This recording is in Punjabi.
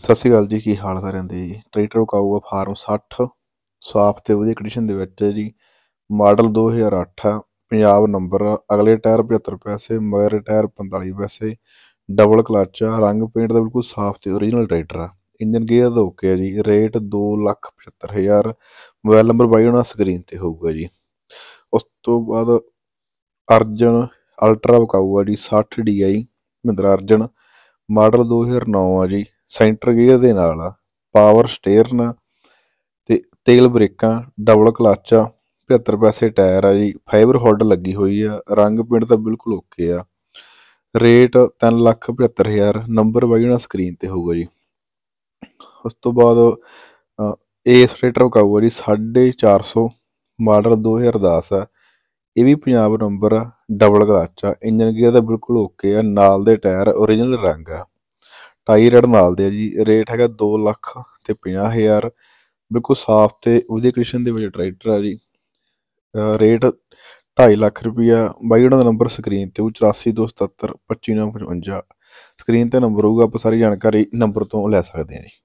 ਸਤਿ ਸ਼੍ਰੀ ਅਕਾਲ ਜੀ ਕੀ ਹਾਲ ਸਾਰਿਆਂ ਦੇ ਜੀ ਟ੍ਰੈਕਟਰ ਕਾਊਗਾ ਫਾਰਮ 60 ਸਾਫ ਤੇ ਵਧੀਆ ਕੰਡੀਸ਼ਨ ਦੇ ਵਿੱਚ ਹੈ ਜੀ ਮਾਡਲ 2008 ਆ ਪੰਜਾਬ ਨੰਬਰ ਅਗਲੇ ਟਾਇਰ 75 ਪੈਸੇ ਮਗਰ ਟਾਇਰ 45 ਪੈਸੇ ਡਬਲ ਕਲਚ ਆ ਰੰਗ ਪੇਂਟ ਦਾ ਬਿਲਕੁਲ ਸਾਫ ਤੇ origignal ਟਰੈਕਟਰ ਆ ਇੰਜਨ ਗੇਅਰ ਦਾ ਓਕੇ ਆ ਜੀ ਰੇਟ 275000 ਮੋਬਾਈਲ ਨੰਬਰ ਬਾਈ ਹੋਣਾ ਸਕਰੀਨ ਤੇ ਹੋਊਗਾ ਜੀ ਉਸ ਤੋਂ ਬਾਅਦ ਅਰਜਨ ਅਲਟਰਾ ਕਾਊਗਾ ਜੀ 60 ਡੀਆਈ ਮਹਿੰਦਰਾ ਅਰਜਨ ਮਾਡਲ 2009 ਆ ਜੀ ਸੈਂਟਰ ਗੇਅਰ ਦੇ ਨਾਲ ਆ ਪਾਵਰ ਸਟੀਅਰਨ ਤੇ ਤੇਲ ਬ੍ਰੇਕਾਂ ਡਬਲ ਕਲਚ ਆ 75 ਪੈਸੇ ਟਾਇਰ ਆ ਜੀ ਫਾਈਬਰ ਹੁੱਡ ਲੱਗੀ ਹੋਈ ਆ ਰੰਗ ਪਿੰਡ ਤਾਂ ਬਿਲਕੁਲ ਓਕੇ ਆ ਰੇਟ 375000 ਨੰਬਰ ਬਾਈ ਨਾ ਸਕਰੀਨ ਤੇ ਹੋਊਗਾ ਜੀ ਉਸ ਤੋਂ ਬਾਅਦ ਏਸ ਸਟੇਟਰ ਕਾਊਗਾ ਜੀ 450 ਮਾਡਲ 2010 ਆ ਇਹ ਵੀ ਪੰਜਾਬ ਨੰਬਰ ਡਬਲ ਕਲਚ ਆ ਇੰਜਨ ਗੇਅਰ ਤਾਂ ਬਿਲਕੁਲ ਓਕੇ ਆ ਨਾਲ ਦੇ ਟਾਇਰ origignal ਰੰਗ ਆ ਹਾਈ ਰੇਡ ਨਾਲ ਦੇ ਆ ਜੀ ਰੇਟ ਹੈਗਾ 2 ਲੱਖ ਤੇ 50000 ਬਿਲਕੁਲ ਸਾਫ਼ ਤੇ ਉਹਦੇ ਕ੍ਰਿਸ਼ਨ ਦੇ ਵਿੱਚ ਟਰੈਕਟਰ ਆ ਜੀ ਰੇਟ 2.5 ਲੱਖ ਰੁਪਇਆ ਬਾਈ ਦਾ ਨੰਬਰ ਸਕਰੀਨ ਤੇ ਉਹ 8427725955 ਸਕਰੀਨ ਤੇ ਨੰਬਰ ਹੋਊਗਾ ਆਪ ਸਾਰੀ ਜਾਣਕਾਰੀ ਨੰਬਰ ਤੋਂ ਲੈ ਸਕਦੇ ਆ ਜੀ